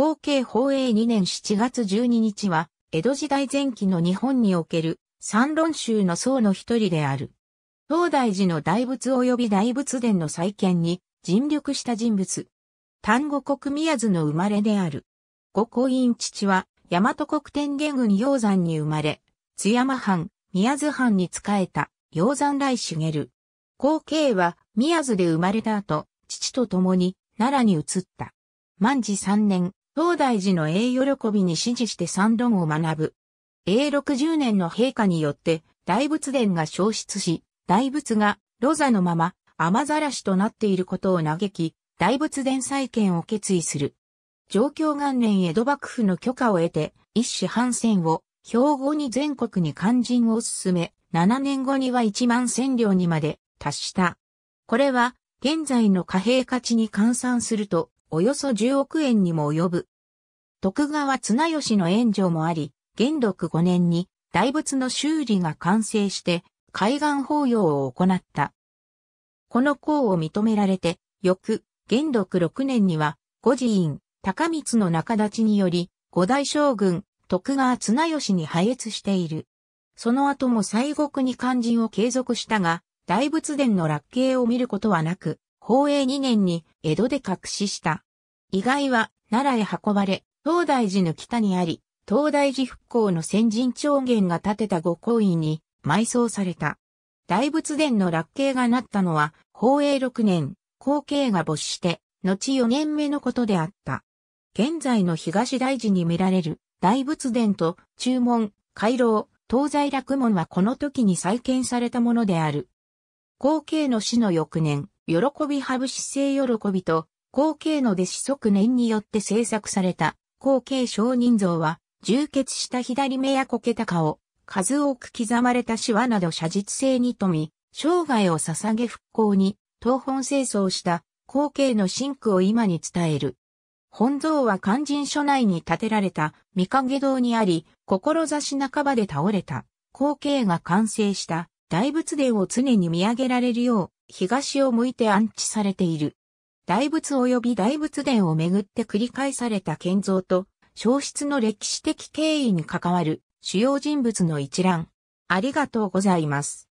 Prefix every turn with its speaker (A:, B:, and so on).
A: 光景法営2年7月12日は、江戸時代前期の日本における三論宗の僧の一人である。東大寺の大仏及び大仏殿の再建に尽力した人物。丹後国宮津の生まれである。五光院父は、大和国天元軍洋山に生まれ、津山藩、宮津藩に仕えた、洋山来茂。後継は、宮津で生まれた後、父と共に、奈良に移った。万治3年、東大寺の栄喜びに支持して三論を学ぶ。永禄10年の陛下によって大仏殿が消失し、大仏がロザのまま雨ざらしとなっていることを嘆き、大仏殿再建を決意する。状況元年江戸幕府の許可を得て、一市半戦を、兵庫に全国に肝心を進め、7年後には1万千両にまで達した。これは、現在の貨幣価値に換算すると、およそ10億円にも及ぶ。徳川綱吉の援助もあり、元禄5年に大仏の修理が完成して海岸法要を行った。この功を認められて、翌、元禄6年には、五寺院、高光の仲立ちにより、五大将軍、徳川綱吉に配越している。その後も西国に肝心を継続したが、大仏殿の落慶を見ることはなく、宝永2年に江戸で隠しした。意外は奈良へ運ばれ、東大寺の北にあり、東大寺復興の先人長元が建てた御行為に埋葬された。大仏殿の落慶がなったのは、宝永6年、後継が没して、後4年目のことであった。現在の東大寺に見られる大仏殿と注文、回廊、東西落門はこの時に再建されたものである。後継の死の翌年、喜びハブ姿勢喜びと、後継の弟子即年によって制作された、後継承人像は、充血した左目やこけた顔、数多く刻まれたシワなど写実性に富み、生涯を捧げ復興に、東本清掃した後継の真句を今に伝える。本像は肝心書内に建てられた御影堂にあり、志半ばで倒れた後継が完成した大仏殿を常に見上げられるよう東を向いて安置されている。大仏及び大仏殿をめぐって繰り返された建造と、消失の歴史的経緯に関わる主要人物の一覧。ありがとうございます。